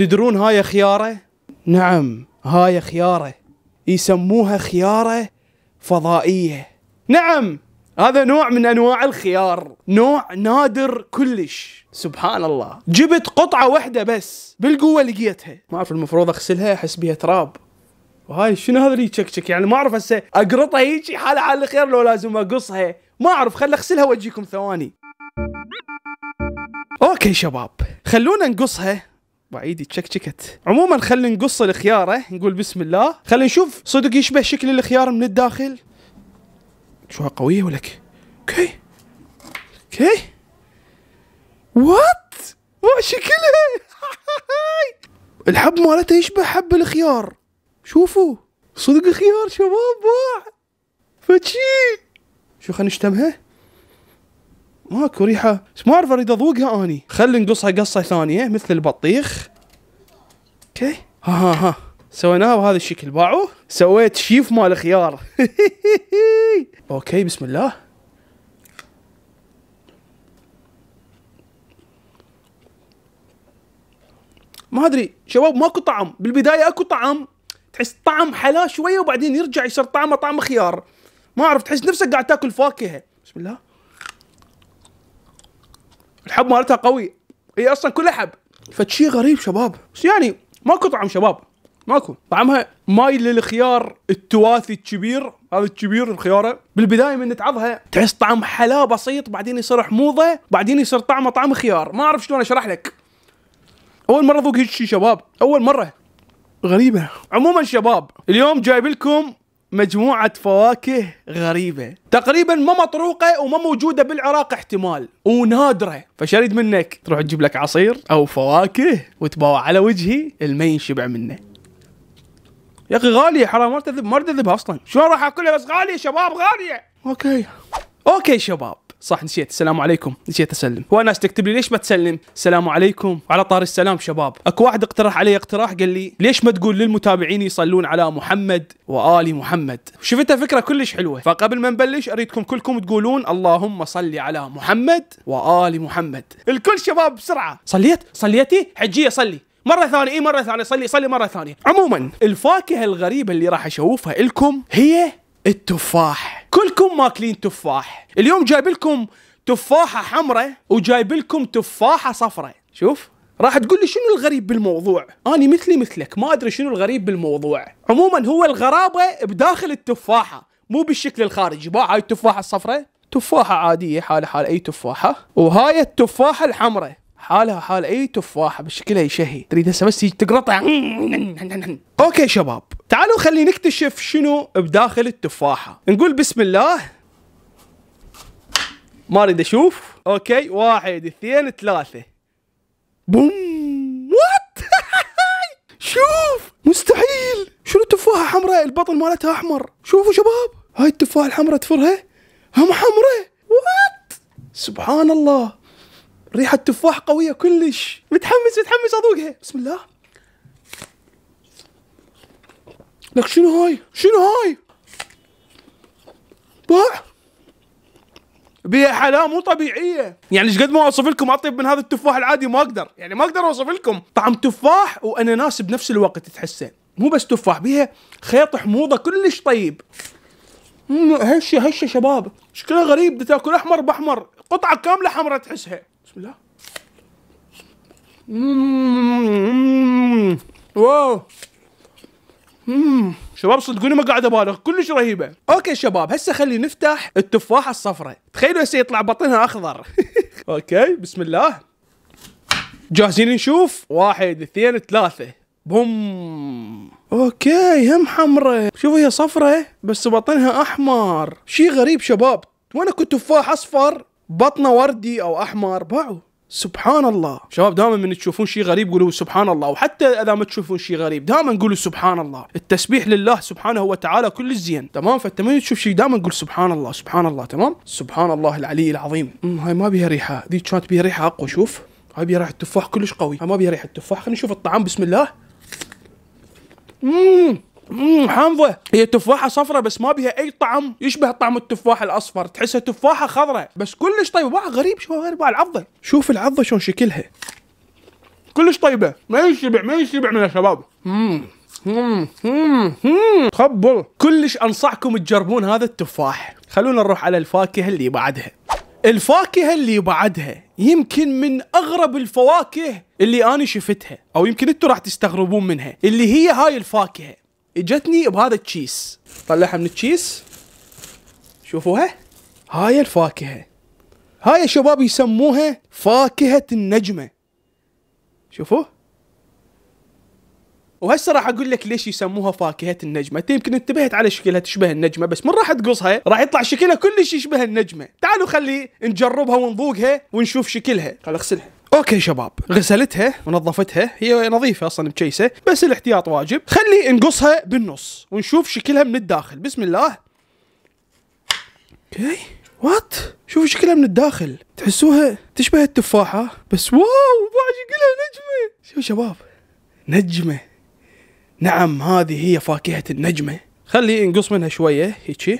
تدرون هاي خيارة؟ نعم هاي خيارة يسموها خيارة فضائية نعم هذا نوع من انواع الخيار نوع نادر كلش سبحان الله جبت قطعة واحدة بس بالقوة لقيتها ما اعرف المفروض اغسلها احس بها تراب وهاي شنو هذا اللي يشكشك يعني ما اعرف هسه اقرطها هيجي حاله حال الخير لو لازم اقصها ما اعرف خل اغسلها واجيكم ثواني اوكي شباب خلونا نقصها وايدي تشك تشكت عموما خلينا نقص الخياره نقول بسم الله خلينا نشوف صدق يشبه شكل الخيار من الداخل شوها قويه ولك اوكي اوكي وات ما شكلها الحب مالته يشبه حب الخيار شوفوا صدق خيار شباب واع فتشي شو خلينا نشتمها ماكو ريحه ما اعرف اريد اذوقها اني خلي نقصها قصه ثانيه مثل البطيخ اوكي ها ها ها سويناها بهذا الشكل باعوا سويت شيف مال خيار اوكي بسم الله ما ادري شباب ماكو طعم بالبدايه اكو طعم تحس طعم حلا شويه وبعدين يرجع يصير طعمه طعم خيار ما اعرف تحس نفسك قاعد تاكل فاكهه بسم الله الحب مالتها قوي هي اصلا كلها حب فشي غريب شباب بس يعني ماكو طعم شباب ماكو طعمها مايل للخيار التواثي الكبير هذا الكبير الخياره بالبدايه من تعضها تحس طعم حلا بسيط بعدين يصير حموضه بعدين يصير طعمه طعم خيار ما اعرف شلون اشرح لك اول مره ذوق هيك شيء شباب اول مره غريبه عموما شباب اليوم جايب لكم مجموعة فواكه غريبة تقريبا ما مطروقة وما موجودة بالعراق احتمال ونادرة فشريد منك تروح تجيب لك عصير أو فواكه وتباوع على وجهي المي ينشبع منه يا اخي غاليه حرام ما ارتذب ما اصلا شلون راح اكلها بس غاليه شباب غاليه اوكي اوكي شباب صح نسيت السلام عليكم نسيت اسلم ناس تكتب لي ليش ما تسلم السلام عليكم على طار السلام شباب اكو واحد اقترح علي اقتراح قال لي ليش ما تقول للمتابعين يصلون على محمد وال محمد شفتها فكره كلش حلوه فقبل ما نبلش اريدكم كلكم تقولون اللهم صل على محمد وال محمد الكل شباب بسرعه صليت صليتي حجيه صلي مره ثانيه اي مره ثانيه صلي صلي مره ثانيه عموما الفاكهه الغريبه اللي راح اشوفها لكم هي التفاح كلكم ماكلين تفاح اليوم جايب لكم تفاحة حمراء وجايب لكم تفاحة صفراء شوف راح تقول لي شنو الغريب بالموضوع أنا مثلي مثلك ما أدري شنو الغريب بالموضوع عموما هو الغرابة بداخل التفاحة مو بالشكل الخارجي باع هاي التفاحة الصفراء تفاحة عادية حالة حال أي تفاحة وهاي التفاحة الحمراء حالها حال اي تفاحه بشكلها يشهي تريد هسه بس تقرطها اوكي شباب تعالوا خلينا نكتشف شنو بداخل التفاحه نقول بسم الله ما اريد اشوف اوكي واحد اثنين ثلاثه بوم وات شوف مستحيل شنو التفاحه حمراء البطن مالتها احمر شوفوا شباب هاي التفاحه الحمراء تفرها هم حمراء وات سبحان الله ريحة تفاح قوية كلش متحمس متحمس اذوقها بسم الله لك شنو هاي شنو هاي باع بيها حلاوه مو طبيعيه يعني ايش قد ما اوصف لكم اطيب من هذا التفاح العادي ما اقدر يعني ما اقدر اوصف لكم طعم تفاح واناناس بنفس الوقت تحسه مو بس تفاح بيها خيط حموضه كلش طيب هشه هشه شباب شكلها غريب تاكل احمر باحمر قطعه كامله حمرة تحسها بسم الله واو شباب صدقوني ما قاعد ابالغ كلش رهيبه اوكي شباب هسه خلي نفتح التفاحه الصفراء تخيلوا هسه يطلع بطنها اخضر اوكي بسم الله جاهزين نشوف واحد اثنين ثلاثه بوم اوكي هم حمراء شوفوا هي صفراء بس بطنها احمر شي غريب شباب وانا كنت تفاح اصفر بطنه وردي او احمر باعوا سبحان الله شباب دائما من تشوفون شيء غريب قولوا سبحان الله وحتى اذا ما تشوفون شيء غريب دائما قولوا سبحان الله التسبيح لله سبحانه وتعالى كل الزين تمام فانت من تشوف شيء دائما قول سبحان الله سبحان الله تمام سبحان الله العلي العظيم أمم، هاي ما بيها ريحه ذي كانت بيها ريحه اقوى شوف هاي بيها ريحه تفاح كلش قوي هاي ما بيها ريحه تفاح خلينا نشوف الطعام بسم الله امم امم حامضه هي تفاحه صفراء بس ما بها اي طعم يشبه طعم التفاح الاصفر تحسها تفاحه خضراء بس كلش طيبه واحد غريب شو غريب العضه شوف العضه شلون شكلها كلش طيبه ما ينشبع ما ينشبع من الشباب امم تخبل كلش انصحكم تجربون هذا التفاح خلونا نروح على الفاكهه اللي بعدها الفاكهه اللي بعدها يمكن من اغرب الفواكه اللي انا شفتها او يمكن انتم راح تستغربون منها اللي هي هاي الفاكهه اجتني بهذا التشيس طلعها من التشيس شوفوها هاي الفاكهه هاي يا شباب يسموها فاكهه النجمه شوفوا وهسه راح اقول لك ليش يسموها فاكهه النجمه انت يمكن انتبهت على شكلها تشبه النجمه بس من راح تقصها راح يطلع شكلها كلش يشبه النجمه تعالوا خلي نجربها ونذوقها ونشوف شكلها خل اغسلها اوكي شباب غسلتها ونظفتها هي نظيفه اصلا مكيسه بس الاحتياط واجب خلي نقصها بالنص ونشوف شكلها من الداخل بسم الله اوكي وات شوفوا شكلها من الداخل تحسوها تشبه التفاحه بس واو بعد شكلها نجمه شوف شباب نجمه نعم هذه هي فاكهة النجمة خلي نقص منها شوية هيجي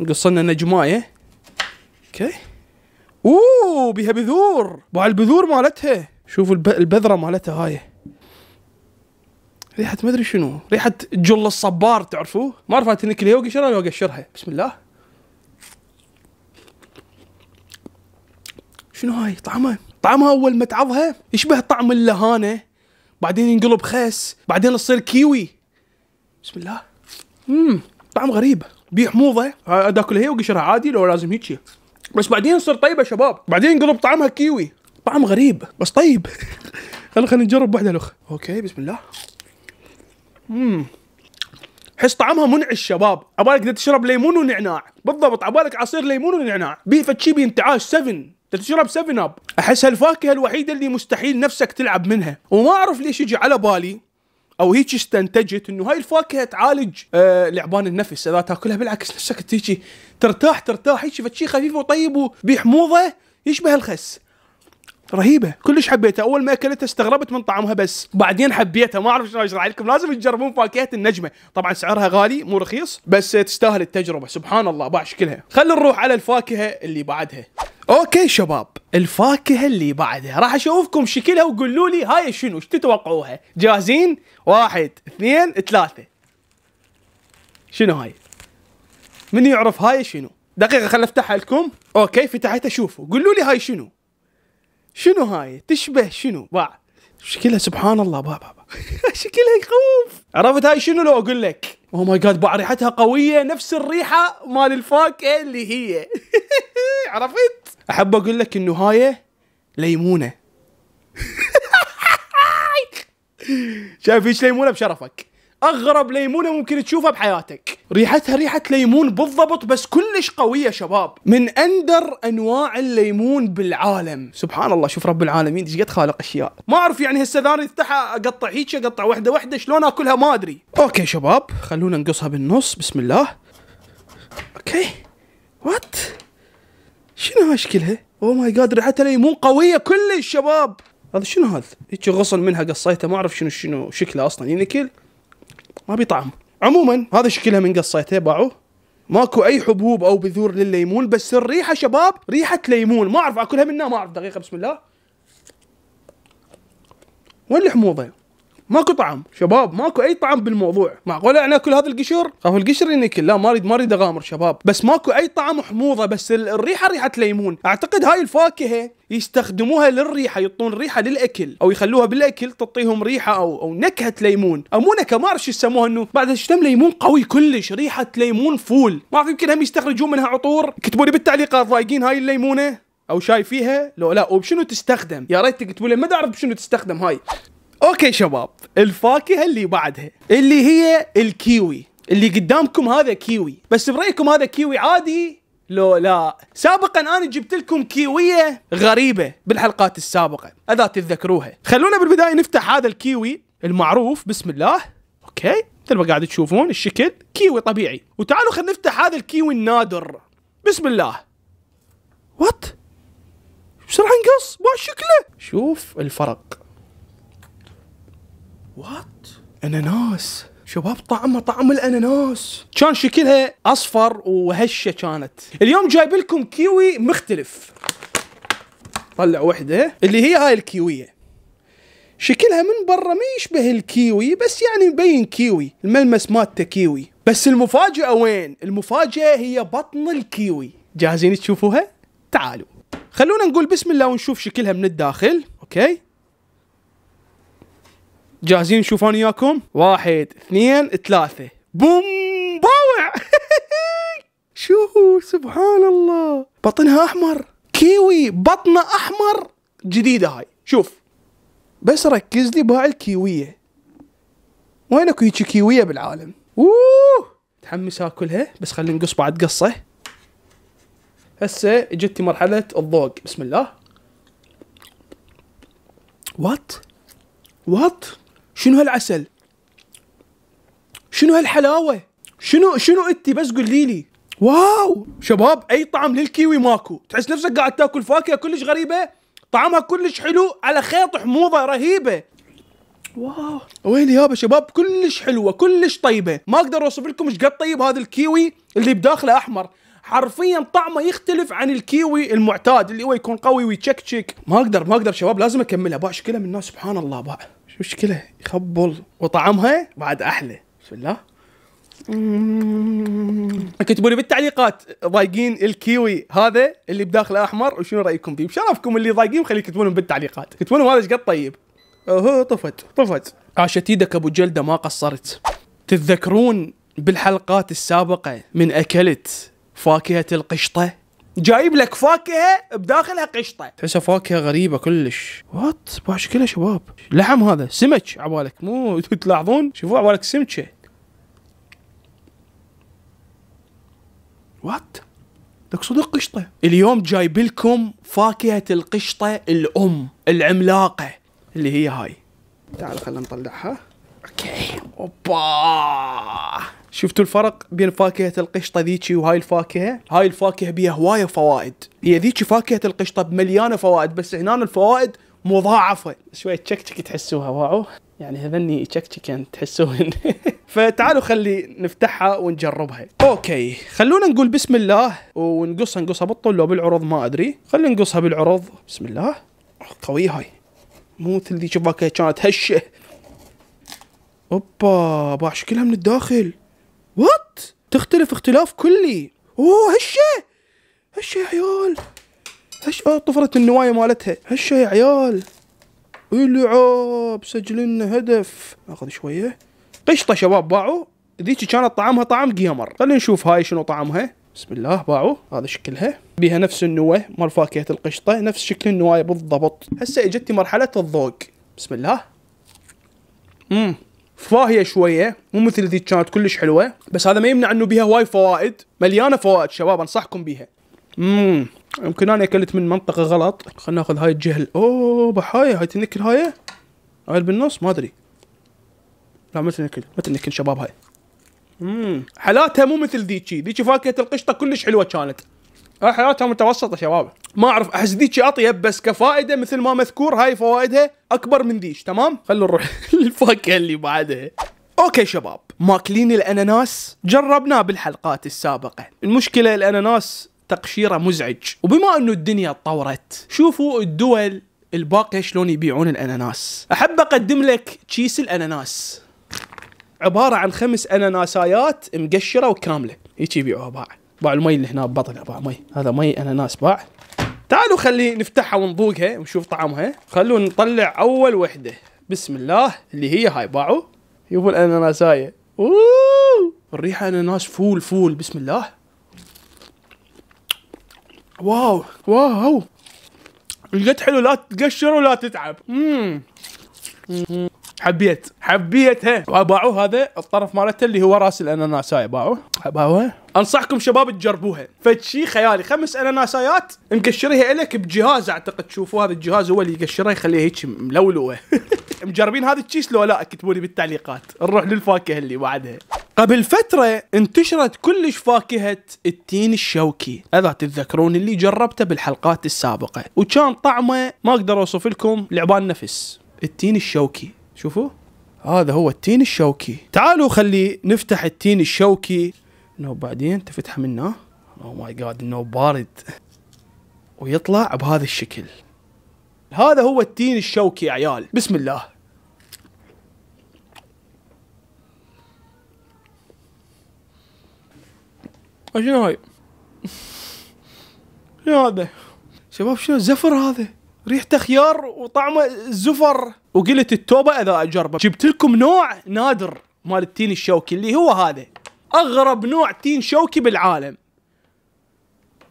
نقص لنا نجماية اوكي اوه بيها بذور باع البذور مالتها شوفوا الب... البذرة مالتها هاي ريحة ما ادري شنو ريحة جل الصبار تعرفوه ما عرفت انك اللي يقشرها لو اقشرها بسم الله شنو هاي طعمها طعمها اول ما تعضها يشبه طعم اللهانه بعدين ينقلب خس بعدين تصير كيوي بسم الله امم طعم غريب بيه حموضه هذا اكلها هي وقشرها عادي لو لازم هيك بس بعدين تصير طيبه شباب بعدين ينقلب طعمها كيوي طعم غريب بس طيب خلينا خلينا نجرب واحده الاخ اوكي بسم الله امم حس طعمها منعش شباب عبالك تشرب ليمون ونعناع بالضبط عبالك عصير ليمون ونعناع بيفه تشيبي بينتعاش 7 تشرب 7 اب احس هالفاكهه الوحيده اللي مستحيل نفسك تلعب منها وما اعرف ليش يجي على بالي او هيك استنتجت انه هاي الفاكهه تعالج آه لعبان النفس اذا تاكلها بالعكس نفسك تيجي ترتاح ترتاح هيك شي خفيف وطيب وبيحموضه يشبه الخس رهيبه كلش حبيتها اول ما اكلتها استغربت من طعمها بس بعدين حبيتها ما اعرف شلون اشرح لكم لازم تجربون فاكهه النجمه طبعا سعرها غالي مو رخيص بس تستاهل التجربه سبحان الله شكلها خلينا نروح على الفاكهه اللي بعدها اوكي شباب الفاكهه اللي بعدها راح اشوفكم شكلها وقولوا لي هاي شنو ايش تتوقعوها جاهزين واحد اثنين ثلاثه شنو هاي من يعرف هاي شنو دقيقه خل افتحها لكم اوكي فتحتها شوفوا قولوا لي هاي شنو شنو هاي تشبه شنو باع شكلها سبحان الله باع باع, باع. شكلها يخوف عرفت هاي شنو لو اقول لك اوه oh ماي جاد باع ريحتها قويه نفس الريحه مال الفاكهه اللي هي عرفت احب اقول لك انه هاي ليمونه شايف ايش ليمونه بشرفك اغرب ليمونه ممكن تشوفها بحياتك ريحتها ريحه ليمون بالضبط بس كلش قويه شباب من اندر انواع الليمون بالعالم سبحان الله شوف رب العالمين ايش قد خالق اشياء ما اعرف يعني هسه ذاني افتحها اقطع هيك اقطع وحده وحده شلون اكلها ما ادري اوكي شباب خلونا نقصها بالنص بسم الله اوكي وات شنو هالشكلها اوه ماي جاد ريحتها ليمون قويه كلش شباب هذا شنو هذا؟ هيك غصن منها قصيته ما اعرف شنو شنو شكله اصلا ينكل يعني ما بيطعم عموما هذا شكلها من قصيته باعوه ماكو اي حبوب او بذور للليمون بس الريحه شباب ريحه ليمون ما اعرف اكلها منها ما اعرف دقيقه بسم الله وين الحموضه ماكو طعم شباب ماكو اي طعم بالموضوع معقوله انا اكل هذا القشر او القشر ينكل لا ما اريد ما اريد اغامر شباب بس ماكو اي طعم حموضه بس الريحه ريحه ليمون اعتقد هاي الفاكهه يستخدموها للريحه يعطون ريحه للاكل او يخلوها بالاكل تعطيهم ريحه او او نكهه ليمون او مو نكهه ما اعرف شو يسموها انه بعد شتم ليمون قوي كلش ريحه ليمون فول ما اعرف يمكن هم يستخرجون منها عطور اكتبوا لي بالتعليقات ضايقين هاي الليمونه او شايفيها لو لا وبشنو تستخدم يا ريت تكتبوا لي ما اعرف بشنو تستخدم هاي اوكي شباب الفاكهه اللي بعدها اللي هي الكيوي اللي قدامكم هذا كيوي بس برايكم هذا كيوي عادي لو لا سابقا انا جبت لكم كيويه غريبه بالحلقات السابقه اذا تتذكروها خلونا بالبدايه نفتح هذا الكيوي المعروف بسم الله اوكي مثل ما قاعد تشوفون الشكل كيوي طبيعي وتعالوا خلينا نفتح هذا الكيوي النادر بسم الله وات بسرعه انقص ما شكله شوف الفرق وات اناناس شباب طعمه طعم الاناناس كان شكلها اصفر وهشه كانت اليوم جايب لكم كيوي مختلف طلع وحده اللي هي هاي الكيويه شكلها من برا ما يشبه الكيوي بس يعني مبين كيوي الملمس مالته كيوي بس المفاجأة وين؟ المفاجأة هي بطن الكيوي جاهزين تشوفوها؟ تعالوا خلونا نقول بسم الله ونشوف شكلها من الداخل اوكي جاهزين نشوف انا وياكم؟ واحد اثنين ثلاثة بوم باوع شو سبحان الله بطنها احمر كيوي بطنه احمر جديدة هاي شوف بس ركز لي باع الكيوية وين اكو هيجي كيوية بالعالم؟ اوه متحمس اكلها بس خلينا نقص بعد قصة هسه جتي مرحلة الضوق بسم الله وات وات شنو هالعسل شنو هالحلاوه شنو شنو انت بس قولي لي واو شباب اي طعم للكيوي ماكو تحس نفسك قاعد تاكل فاكهه كلش غريبه طعمها كلش حلو على خيط حموضه رهيبه واو وين يابا شباب كلش حلوه كلش طيبه ما اقدر اوصف لكم ايش قد طيب هذا الكيوي اللي بداخله احمر حرفيا طعمه يختلف عن الكيوي المعتاد اللي هو يكون قوي ويتشكشك ما اقدر ما اقدر شباب لازم اكملها باع شكلها من الناس سبحان الله باع شو مشكلة يخبل وطعمها بعد أحلى بسم الله اكتبوا لي بالتعليقات ضايقين الكيوي هذا اللي بداخله احمر وشنو رايكم فيه بشرفكم اللي ضايقين خلي يكتبون بالتعليقات اكتبوا لهم هذا ايش قد طيب اوه طفت طفت عاشت ايدك ابو جلده ما قصرت تتذكرون بالحلقات السابقه من اكلت فاكهه القشطه جايب لك فاكهه بداخلها قشطه تحسها فاكهه غريبه كلش وات شكلها شباب لحم هذا سمك عبالك مو تلاحظون شوفوا عبالك سمكه وات لك صدق قشطه اليوم جايب لكم فاكهه القشطه الام العملاقه اللي هي هاي تعال خلينا نطلعها اوكي اوبا شفتوا الفرق بين فاكهة القشطة ذيكي وهاي الفاكهة هاي الفاكهة بيها هواية فوائد هي ذيكي فاكهة القشطة مليانة فوائد بس هنا الفوائد مضاعفة شوية تشكتك تحسوها واعو يعني هذني تشكتكن يعني تحسوهن فتعالوا خلي نفتحها ونجربها اوكي خلونا نقول بسم الله ونقصها نقصها بالطول لو بالعرض ما ادري خلينا نقصها بالعرض بسم الله قوية هاي مو مثل ذيك الفاكهة كانت هشة اوبا باع شكلها من الداخل وات تختلف اختلاف كلي اوه هشه هشه يا عيال هش اه طفرت النواية مالتها هشه يا عيال العاب سجل لنا هدف اخذ شوية قشطة شباب باعوا ذيك كانت طعمها طعم جيمر خلينا نشوف هاي شنو طعمها بسم الله باعوا هذا شكلها بيها نفس النواه مال فاكهة القشطة نفس شكل النوايا بالضبط هسه اجتني مرحلة الذوق بسم الله امم فاهيه شويه مو مثل ذيك كانت كلش حلوه بس هذا ما يمنع انه بيها هواي فوائد مليانه فوائد شباب انصحكم بيها امم يمكن انا اكلت من منطقه غلط خلينا ناخذ هاي الجهل اوه بحايه هاي تنكل هاي هاي بالنص ما ادري لا ما تنكل ما تنكل شباب هاي امم حلاتها مو مثل ذيك ذيك فاكهه القشطه كلش حلوه كانت آه، حياتها متوسطه شباب ما اعرف احس ذيك اطيب بس كفائده مثل ما مذكور هاي فوائدها اكبر من ذيش تمام خلونا نروح للفاكهه اللي بعدها اوكي شباب ماكلين الاناناس جربناه بالحلقات السابقه المشكله الاناناس تقشيره مزعج وبما انه الدنيا اتطورت شوفوا الدول الباقيه شلون يبيعون الاناناس احب اقدم لك كيس الاناناس عباره عن خمس اناناسايات مقشره وكامله هيك يبيعوها باع باع المي اللي هنا ببطل باع مي هذا مي اناناس باع تعالوا خلي نفتحها ونذوقها ونشوف طعمها خلونا نطلع اول وحده بسم الله اللي هي هاي باعوا يبوا الاناناس هاي اوه الريحه اناناس فول فول بسم الله واو واو القد حلو لا تقشر ولا تتعب اممم حبيت حبيتها وباعوه هذا الطرف مالته اللي هو راس الاناناساي باعوه باعوه انصحكم شباب تجربوها فشي خيالي خمس اناناسايات مقشريها لك بجهاز اعتقد تشوفوا هذا الجهاز هو اللي يقشرها يخليها هيك ملولوه مجربين هذا الشيس لو لا اكتبوا لي بالتعليقات نروح للفاكهه اللي بعدها قبل فترة انتشرت كلش فاكهة التين الشوكي اذا تتذكرون اللي جربته بالحلقات السابقة وكان طعمه ما اقدر اوصف لكم لعبان نفس التين الشوكي شوفوا هذا هو التين الشوكي تعالوا خلي نفتح التين الشوكي انه بعدين تفتح منه او ماي جاد انه بارد ويطلع بهذا الشكل هذا هو التين الشوكي يا عيال بسم الله شنو هاي؟ شنو هذا؟ شباب شنو الزفر هذا؟ ريحته خيار وطعمه زفر وقلت التوبه اذا اجربه جبت لكم نوع نادر مال التين الشوكي اللي هو هذا اغرب نوع تين شوكي بالعالم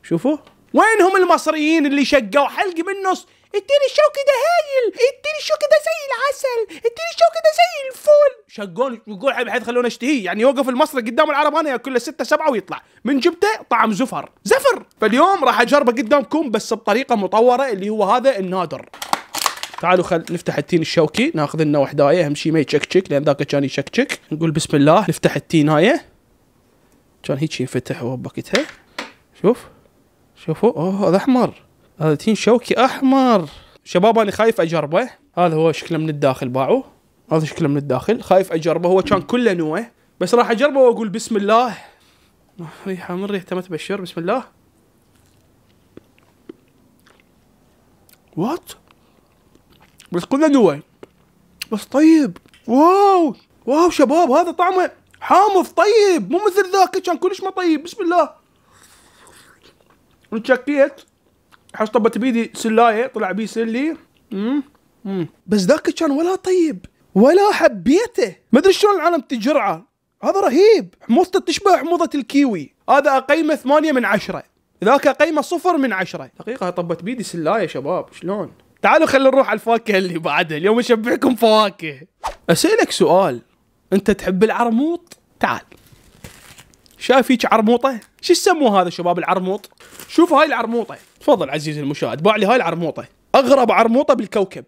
شوفوا وينهم المصريين اللي شقوا حلق بالنص التين الشوكي ده هايل التين الشوكي ده زي العسل التين الشوكي ده زي الفول شقون يقول بحيث خلونا اشتهيه يعني يوقف المصري قدام العرب انا ياكل ستة سبعة ويطلع من جبته طعم زفر زفر فاليوم راح اجربه قدامكم بس بطريقه مطوره اللي هو هذا النادر تعالوا خل نفتح التين الشوكي ناخذ لنا وحدايه اهم شيء ما يشكشك لان ذاك كان يشكشك نقول بسم الله نفتح التين هاي كان هيك ينفتح هو بكتها شوف شوفوا اوه هذا احمر هذا تين شوكي احمر شباب انا خايف اجربه هذا هو شكله من الداخل باعو هذا شكله من الداخل خايف اجربه هو كان كله نوع بس راح اجربه واقول بسم الله ريحه من ريحته ما تبشر بسم الله وات بس كله دول بس طيب واو واو شباب هذا طعمه حامض طيب مو مثل ذاك كان كلش ما طيب بسم الله وشكيت حشطبت بيدي سلايه طلع بي سلي امم بس ذاك كان ولا طيب ولا حبيته ما ادري شلون العالم تجرعه هذا رهيب حموضته تشبه حموضه الكيوي هذا اقيمه ثمانية من عشرة ذاك اقيمه صفر من عشرة دقيقه طبت بيدي سلايه شباب شلون تعالوا خلينا نروح على الفواكه اللي بعدها اليوم اشبعكم فواكه اسالك سؤال انت تحب العرموط تعال شايف هيك عرموطه شو يسموه هذا شباب العرموط شوف هاي العرموطه تفضل عزيزي المشاهد باع لي هاي العرموطه اغرب عرموطه بالكوكب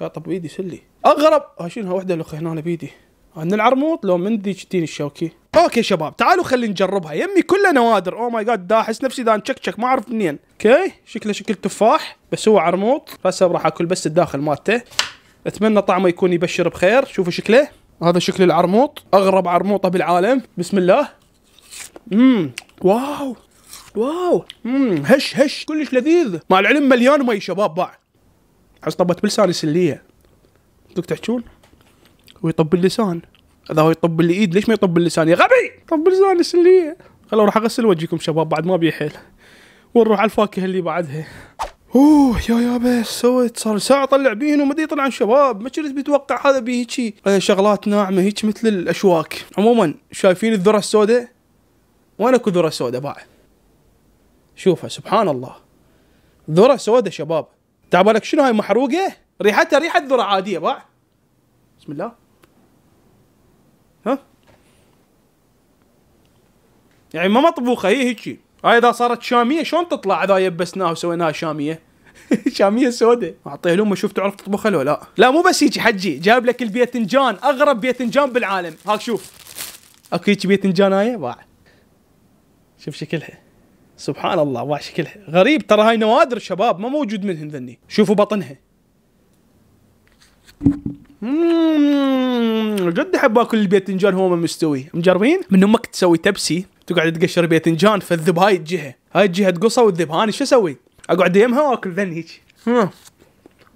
طب بايدي سلي اغرب آه، شنو وحده لو هنا بيدي عندنا العرموط لو من ذي تين الشوكي اوكي شباب تعالوا خلينا نجربها يمي كلها نوادر او ماي جاد داحس نفسي دان تشكشك ما اعرف منين اوكي شكله شكل تفاح بس هو عرموط هسه راح اكل بس الداخل مالته اتمنى طعمه يكون يبشر بخير شوفوا شكله هذا شكل العرموط اغرب عرموطه بالعالم بسم الله امم واو واو امم هش هش كلش لذيذ مع العلم مليان مي شباب باع حس طبت بلساني سليه انتم تحجون ويطب اللسان اذا هو يطب الايد ليش ما يطب اللسان يا غبي طب لساني سليه خلوا راح اغسل وجهكم شباب بعد ما بيحيل ونروح على الفاكهه اللي بعدها اوه يا يا بس سويت صار ساعه اطلع بيهن وما يطلع عن شباب ما كنت متوقع هذا هيجي شغلات ناعمه هيك مثل الاشواك عموما شايفين الذره السوداء وانا اكو ذره سوداء باع شوفها سبحان الله ذره سوداء شباب تعبالك شنو هاي محروقه ريحتها ريحه ذره عاديه باع بسم الله ها يعني ما مطبوخه هي هيجي هاي آه، اذا صارت شاميه شلون تطلع اذا يبسناها وسويناها شاميه؟ شاميه سوداء اعطيه لامه شوف تعرف تطبخها لو لا لا مو بس هيك حجي جايب لك الباذنجان اغرب باذنجان بالعالم هاك شوف اكو هيك باذنجان هاي باع شوف شكلها سبحان الله باع شكلها غريب ترى هاي نوادر شباب ما موجود منهم ذني شوفوا بطنها اممم جد احب اكل الباذنجان هو مستوي مجربين من امك تسوي تبسي تقعد تقشر باذنجان فالذب هاي الجهه هاي الجهه تقصه والذب انا شو اسوي؟ اقعد يمها واكل ذن هيك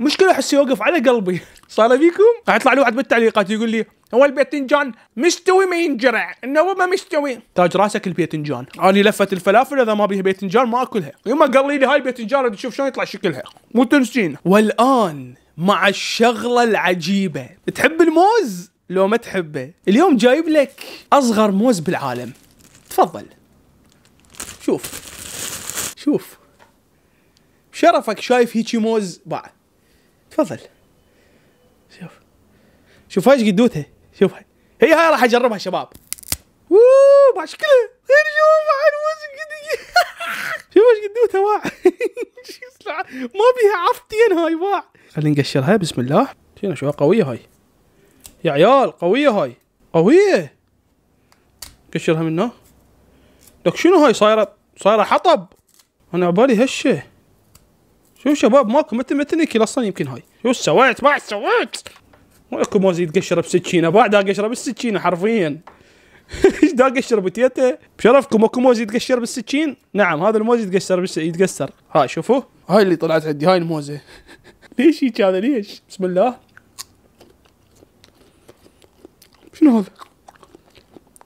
مشكله احس يوقف على قلبي صار بيكم؟ اطلع لي واحد بالتعليقات يقول لي هو الباذنجان مستوي ما ينجرع انه ما مستوي تاج راسك الباذنجان انا لفه الفلافل اذا ما بيها باذنجان ما اكلها يما قال لي هاي الباذنجان تشوف شلون يطلع شكلها مو تنسين والان مع الشغله العجيبه تحب الموز لو ما تحبه اليوم جايب لك اصغر موز بالعالم تفضل شوف شوف شرفك شايف هيجي موز باع تفضل شوف شوف ايش قدوته شوفها هي هاي راح اجربها شباب اوه مع شكلها غير شوف عن شوف ايش قدوته باع ما بيها عفتين هاي باع خلينا نقشرها بسم الله شنو شو قوية هاي يا عيال قوية هاي قوية قشرها منه لك شنو هاي صايره صايره حطب انا عبالي هشه شوف شباب ماكو متى متنكي اصلا يمكن هاي شو سويت ما سويت ماكو ما زيد قشره بسكينه بعد دا قشره بالسكينه حرفيا ايش دا قشر بتيته بشرفكم ماكو موز يتقشر بالسكين نعم هذا الموز يتقشر بس يتقشر ها شوفوا هاي اللي طلعت عندي هاي الموزه ليش هيك هذا ليش بسم الله شنو هذا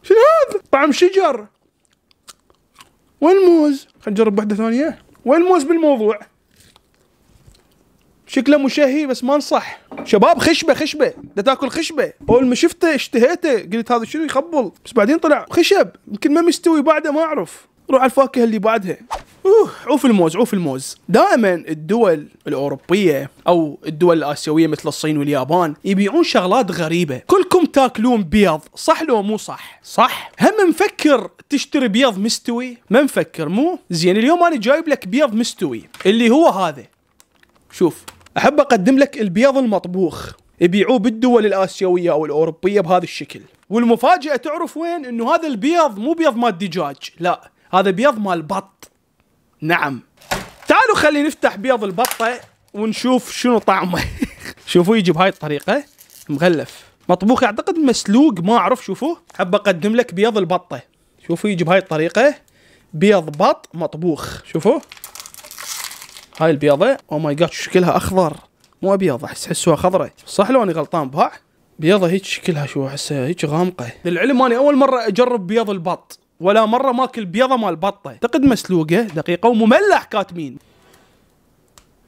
شنو هذا طعم شجر وين الموز؟ خلينا نجرب واحدة ثانية وين الموز بالموضوع؟ شكله مشهي بس ما انصح شباب خشبه خشبه لا تاكل خشبه اول ما شفته اشتهيته قلت هذا شنو يخبل بس بعدين طلع خشب يمكن ما مستوي بعده ما اعرف روح على الفاكهه اللي بعدها اوه عوف الموز عوف الموز دائما الدول الاوروبيه او الدول الاسيويه مثل الصين واليابان يبيعون شغلات غريبه كلكم تاكلون بيض صح لو مو صح صح هم مفكر تشتري بيض مستوي ما مفكر مو زين اليوم انا جايب لك بيض مستوي اللي هو هذا شوف احب اقدم لك البيض المطبوخ يبيعوه بالدول الاسيويه او الاوروبيه بهذا الشكل والمفاجاه تعرف وين انه هذا البيض مو بيض مال دجاج لا هذا بيض مال بط نعم تعالوا خلي نفتح بيض البطة ونشوف شنو طعمه شوفوا يجي بهاي الطريقة مغلف مطبوخ اعتقد مسلوق ما اعرف شوفوا حب اقدم لك بيض البطة شوفوا يجي بهاي الطريقة بيض بط مطبوخ شوفوا هاي البيضة او ماي جاد شكلها اخضر مو ابيض احس احسها خضرة صح لو اني غلطان بها بيضة هيك شكلها شو احسها هيك غامقة للعلم اني اول مرة اجرب بيض البط ولا مره ماكل بيضه مال بطه تقد مسلوقه دقيقه ومملح كاتمين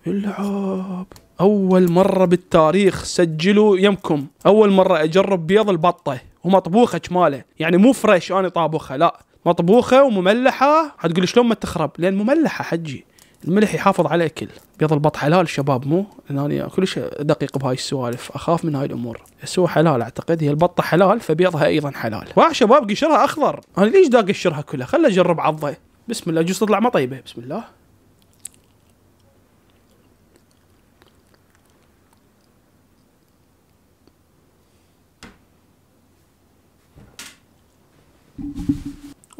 العاب اول مره بالتاريخ سجلوا يمكم اول مره اجرب بيض البطه ومطبوخه ماله يعني مو فريش انا طابخه لا مطبوخه ومملحه حتقول شلون ما تخرب لان مملحه حجي الملح يحافظ على الاكل بيض البط حلال شباب مو انا يعني كلش دقيق بهاي السوالف اخاف من هاي الامور بس هو حلال اعتقد هي البطه حلال فبيضها ايضا حلال واع شباب قشرها اخضر انا ليش دا قشرها كلها خل اجرب عضه بسم الله جوز تطلع ما طيبه بسم الله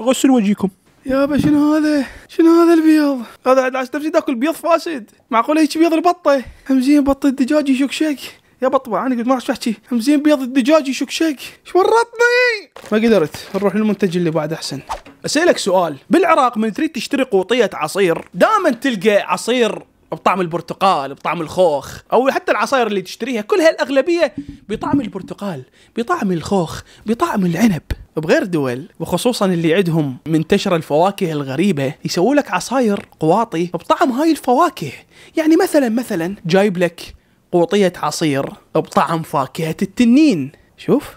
غسل وجهكم يابا شنو هذا؟ شنو هذا البيض؟ هذا عاد عشان تمشي تاكل بيض فاسد، معقول هيك بيض البطه؟ همزين بط الدجاج شك؟ يا بطبع انا قلت ما اعرف احكي، همزين بيض الدجاج شك؟ ايش ورطني؟ ما قدرت، نروح للمنتج اللي بعد احسن. اسالك سؤال، بالعراق من تريد تشتري قوطيه عصير، دائما تلقى عصير بطعم البرتقال بطعم الخوخ او حتى العصاير اللي تشتريها كلها الاغلبيه بطعم البرتقال بطعم الخوخ بطعم العنب بغير دول وخصوصا اللي عندهم منتشره الفواكه الغريبه يسووا لك عصاير قواطي بطعم هاي الفواكه يعني مثلا مثلا جايب لك قوطيه عصير بطعم فاكهه التنين شوف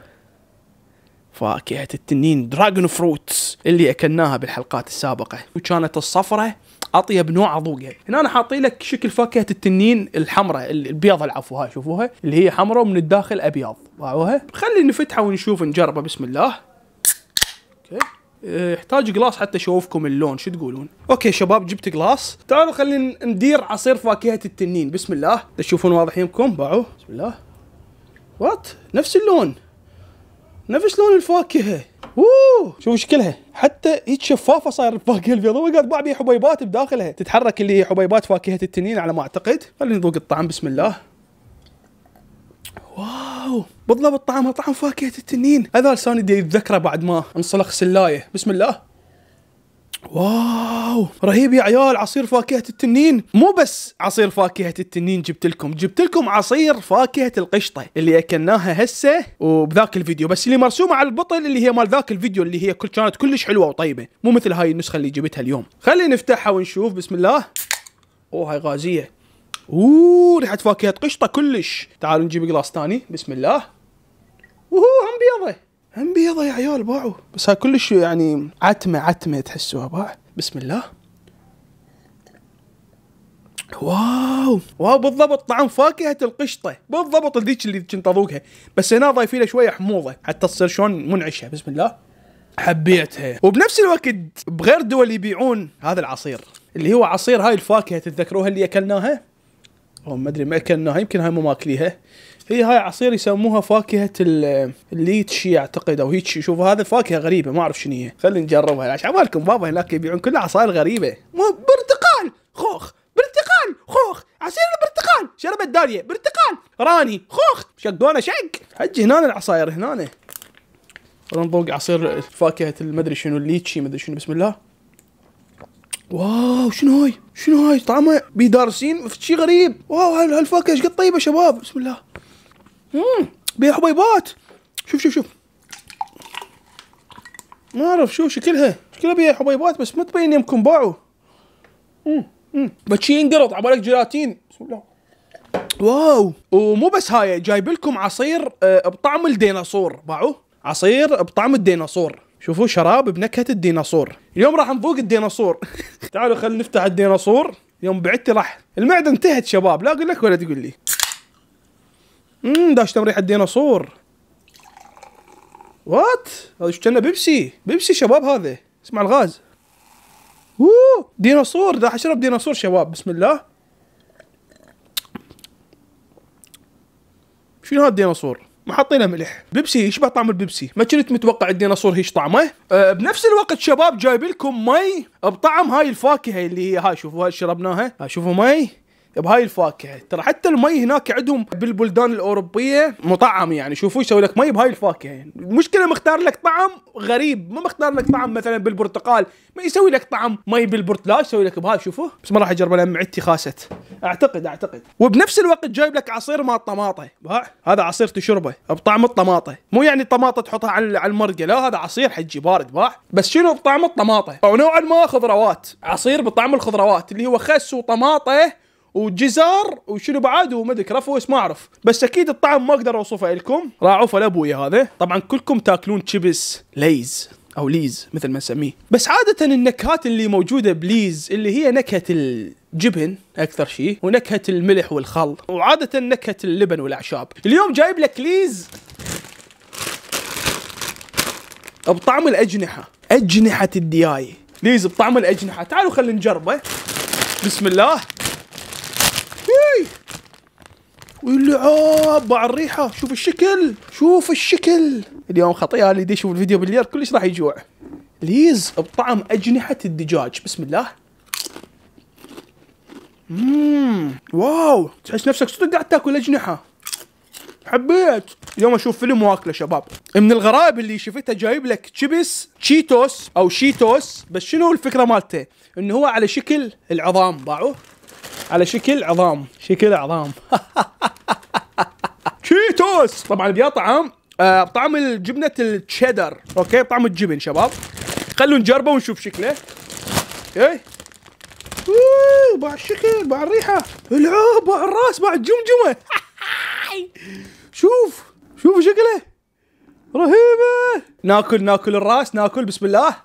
فاكهه التنين دراجون فروتس اللي اكلناها بالحلقات السابقه وكانت الصفره اطيب نوع اذوقه هنا انا حاطين لك شكل فاكهه التنين الحمراء البيضه العفو هاي شوفوها اللي هي حمراء ومن الداخل ابيض باعوها خلي نفتحه ونشوف نجربه بسم الله إيه، يحتاج جلاس حتى اشوفكم اللون شو تقولون اوكي شباب جبت جلاس تعالوا خلينا ندير عصير فاكهه التنين بسم الله تشوفون واضح يمكم باعوه بسم الله وات نفس اللون نفس لون الفاكهه اوه شوف شكلها حتى هيك شفافه صاير الفاكهه البيضاء وقاعد باع بيها حبيبات بداخلها تتحرك اللي هي حبيبات فاكهه التنين على ما اعتقد خلينا نذوق الطعم بسم الله واو بالضبط طعمها طعم فاكهه التنين هذا لساني دي يتذكره بعد ما انصلخ سلايه بسم الله واو رهيب يا عيال عصير فاكهة التنين مو بس عصير فاكهة التنين جبت لكم جبت لكم عصير فاكهة القشطة اللي اكلناها هسه وبذاك الفيديو بس اللي مرسومة على البطل اللي هي مال ذاك الفيديو اللي هي كل كانت كلش حلوة وطيبة مو مثل هاي النسخة اللي جبتها اليوم خلينا نفتحها ونشوف بسم الله اوه هاي غازية اوه ريحة فاكهة قشطة كلش تعالوا نجيب قلاص ثاني بسم الله وهو هم بيضة هم بيضة يا عيال باعوا بس هاي كلش يعني عتمة عتمة تحسوها باع بسم الله واو واو بالضبط طعم فاكهة القشطة بالضبط الديك اللي كنت اذوقها بس هنا ضايفين لها شوية حموضة حتى تصير شلون منعشة بسم الله حبيتها وبنفس الوقت بغير دول يبيعون هذا العصير اللي هو عصير هاي الفاكهة تتذكروها اللي اكلناها؟ او ما ادري ما اكلناها يمكن هاي مو ماكليها هي هاي عصير يسموها فاكهه الليتشي اعتقد او هيك شوف هذا فاكهه غريبه ما اعرف شنو هي خلينا نجربها عشان بالكم بابا هناك يبيعون كل عصاير غريبه مو برتقال خوخ برتقال خوخ عصير البرتقال شرب الداليه برتقال راني خوخ شقونه شق حجي هنا العصاير هنا نذوق عصير فاكهه المدري شنو الليتشي مدري شنو بسم الله واو شنو هاي شنو هاي طعمها بيدارسين شي غريب واو هالفاكهه ايش قد طيبه شباب بسم الله امم بيها حبيبات شوف شوف شوف ما اعرف شو شكلها شكلها بيها حبيبات بس ما تبين يمكن باعوا امم امم بس ينقرض بالك جيلاتين بسم الله واو ومو بس هاي جايب لكم عصير آه، بطعم الديناصور باعوا عصير بطعم الديناصور شوفوا شراب بنكهه الديناصور اليوم راح نذوق الديناصور تعالوا خلينا نفتح الديناصور يوم بعدتي راح المعده انتهت شباب لا اقول لك ولا تقول لي امم داش تم ريحه ديناصور وات هذا كنا بيبسي بيبسي شباب هذا اسمع الغاز اوه ديناصور راح اشرب ديناصور شباب بسم الله شنو هذا الديناصور ما حاطينه ملح بيبسي يشبه طعم البيبسي ما كنت متوقع الديناصور هيش طعمه أه بنفس الوقت شباب جايب لكم مي بطعم هاي الفاكهه اللي هي هاي شوفوا هاي شربناها شوفوا مي بهاي الفاكهه ترى حتى المي هناك عندهم بالبلدان الاوروبيه مطعم يعني شوفوا يسوي لك مي بهاي الفاكهه المشكله مختار لك طعم غريب ما مختار لك طعم مثلا بالبرتقال ما يسوي لك طعم مي بالبرتقال لا يسوي لك بهاي شوفوا بس ما راح اجربه لان معدتي خاست اعتقد اعتقد وبنفس الوقت جايب لك عصير مال طماطه هذا عصير تشربه بطعم الطماطه مو يعني طماطه تحطها على المرقه لا هذا عصير حجي بارد باح بس شنو بطعم الطماطه او نوعا ما خضروات عصير بطعم الخضروات اللي هو خس وطماطه وجزار وشنو بعد وما ادري كرفوس ما اعرف بس اكيد الطعم ما اقدر اوصفه لكم راح اعوفه لابويا هذا طبعا كلكم تاكلون تشيبس ليز او ليز مثل ما نسميه بس عاده النكهات اللي موجوده بليز اللي هي نكهه الجبن اكثر شيء ونكهه الملح والخل وعاده نكهه اللبن والاعشاب اليوم جايب لك ليز بطعم الاجنحه اجنحه الدياي ليز بطعم الاجنحه تعالوا خلينا نجربه بسم الله ويلعب آه، مع الريحه شوف الشكل شوف الشكل اليوم خطيئه اللي يدي يشوف الفيديو بالليل كلش راح يجوع ليز بطعم اجنحه الدجاج بسم الله مم. واو تحس نفسك صدق قاعد تاكل اجنحه حبيت اليوم اشوف فيلم واكله شباب من الغرائب اللي شفتها جايب لك تشيبس تشيتوس او شيتوس بس شنو الفكره مالته انه هو على شكل العظام باعوه على شكل عظام شكل عظام تشيتوس طبعا بيطعم آه الجبنه التشيدر اوكي طعم الجبن شباب خلونا نجربه ونشوف شكله اوكي اوه باع الشكل باع الريحه العوب باع الراس باع الجمجمه شوف شوفوا شكله رهيبه ناكل ناكل الراس ناكل بسم الله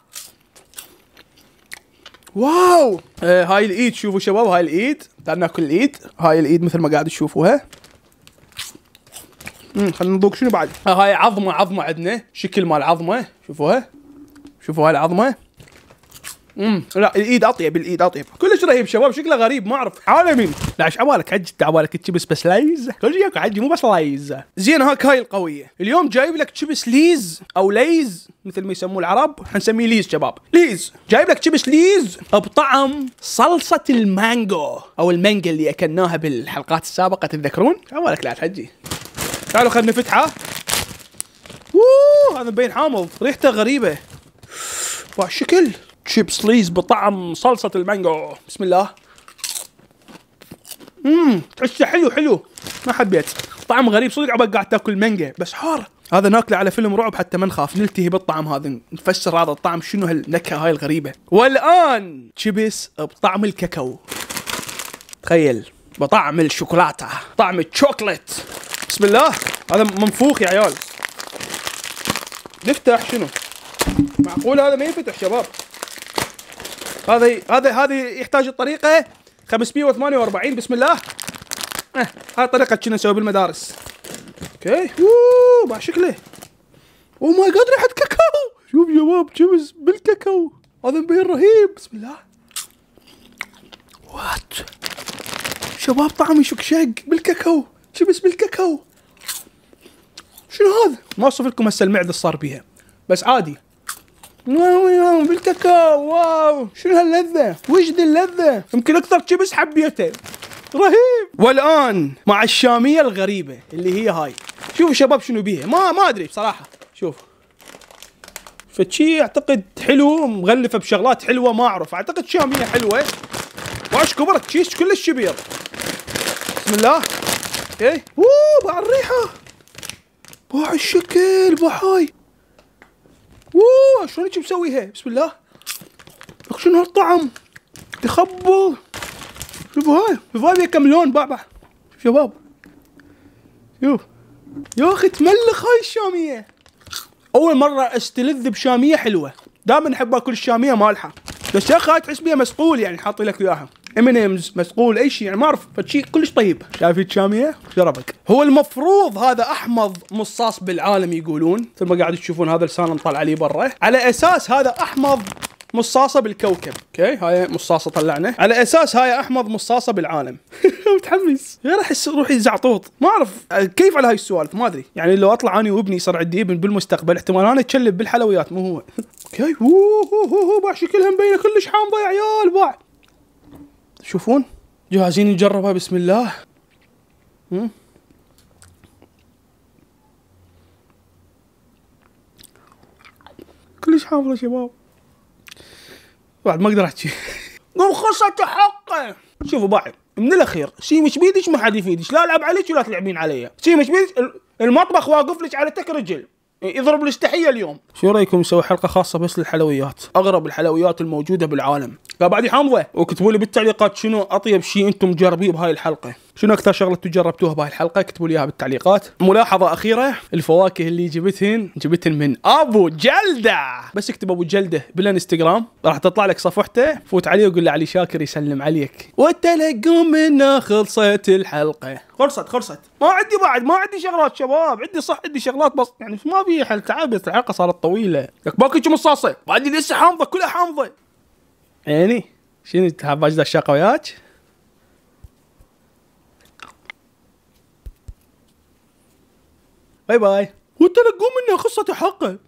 واو آه هاي الايد شوفوا شباب هاي الايد تعال ناكل الايد هاي الايد مثل ما قاعد تشوفوها خلينا نذوق شنو بعد آه، هاي عظمه عظمه عندنا شكل مال عظمه شوفوها شوفوا هاي العظمه امم لا الايد اطيب الايد اطيب كلش رهيب شباب شكله غريب ما اعرف عالمي لا ايش عبالك عجي انت عبالك تشبس بس لايز كل شيء عجي مو بس لايز زين هاك هاي القويه اليوم جايب لك تشبس ليز او ليز مثل ما يسموه العرب حنسميه ليز شباب ليز جايب لك تشبس ليز بطعم صلصه المانجو او المانجا اللي اكلناها بالحلقات السابقه تتذكرون عبالك لا تحجي تعالوا خلنا فتحة اوه هذا مبين حامض ريحته غريبه واه شكل تشيبس ليز بطعم صلصه المانجو بسم الله امم تحسه حلو حلو ما حبيت طعم غريب صدق عبال قاعد تاكل مانجا بس حار هذا ناكله على فيلم رعب حتى ما نخاف نلتهي بالطعم هذا نفسر هذا الطعم شنو هالنكهه هاي الغريبه والان تشيبس بطعم الكاكاو تخيل بطعم الشوكولاته طعم الشوكلت بسم الله هذا منفوخ يا عيال نفتح شنو معقول هذا ما ينفتح شباب هذا هذا هذا يحتاج الطريقه 548 بسم الله آه. هاي الطريقه كنا نسوي بالمدارس اوكي اوه مع شكله او ماي جاد ريحه كاكاو شوف شباب شمس بالكاكاو هذا مبين رهيب بسم الله وات شباب طعم شق بالكاكاو اسم بالكاكاو شنو هذا؟ ما اوصف لكم هسه المعده اللي صار بيها بس عادي واو بالكاكاو واو شنو هاللذه؟ وش ذي اللذه؟ يمكن اكثر شبس حبيته رهيب والان مع الشاميه الغريبه اللي هي هاي شوفوا شباب شنو بيها ما ما ادري بصراحه شوف فشي اعتقد حلو مغلفه بشغلات حلوه ما اعرف اعتقد شاميه حلوه واش كبرت تشيس كلش كبير بسم الله ايه اوه بقى الريحه باع الشكل بقى هاي اوه شلون هيك مسويها بسم الله لك شنو هالطعم تخبل شوفوا هاي شوفوا هاي كم لون بابا شوف شباب شوف يا اخي تملخ هاي الشاميه اول مره استلذ بشاميه حلوه دائما احب اكل الشاميه مالحه بس يا اخي هاي تحس بيها مسقول يعني حاطي لك اياها ام امز مسقول اي شيء يعني ما اعرف شيء كلش طيب شايف شاميه شربك هو المفروض هذا احمض مصاص بالعالم يقولون مثل ما قاعد تشوفون هذا لسانه مطلع عليه برا على اساس هذا احمض مصاصه بالكوكب اوكي هاي مصاصه طلعنا على اساس هاي احمض مصاصه بالعالم متحمس يا راح روحي زعطوط ما اعرف كيف على هاي السوالف ما ادري يعني لو اطلع انا وابني يصير عندي ابن بالمستقبل احتمال انا اتشلب بالحلويات مو هو اوكي اوه باع شكلها مبينه كلش حامضه يا عيال باع شوفون جاهزين نجربها بسم الله كلش حامضه شباب بعد ما اقدر احكي قوم خصة حقه شوفوا بعد من الاخير شي مش بيدش ما حد يفيدش لا العب عليك ولا تلعبين علي شي مش بيدش المطبخ واقف لك على تك رجل يضرب ليش تحيه اليوم شو رايكم نسوي حلقه خاصه بس للحلويات اغرب الحلويات الموجوده بالعالم قال بعدي حمضه وكتبوا لي بالتعليقات شنو اطيب شيء انتم مجربيه بهاي الحلقه شنو اكثر شغله انتم جربتوها بهاي الحلقه اكتبوا لي اياها بالتعليقات ملاحظه اخيره الفواكه اللي جبتهن جبتهن من ابو جلده بس اكتب ابو جلده بالانستغرام راح تطلع لك صفحته فوت عليه وقول له علي شاكر يسلم عليك والتلقوا منا خلصت الحلقه خلصت خلصت ما عندي بعد ما عندي شغلات شباب عندي صح عندي شغلات بس يعني ما في حل تعبت الحلقه صارت طويله لك باكج مصاصه بعدي لسه حامضه كلها حامضه عيني شنو تحب اجد الشقة وياك؟ باي باي وانت قوم انها قصة حق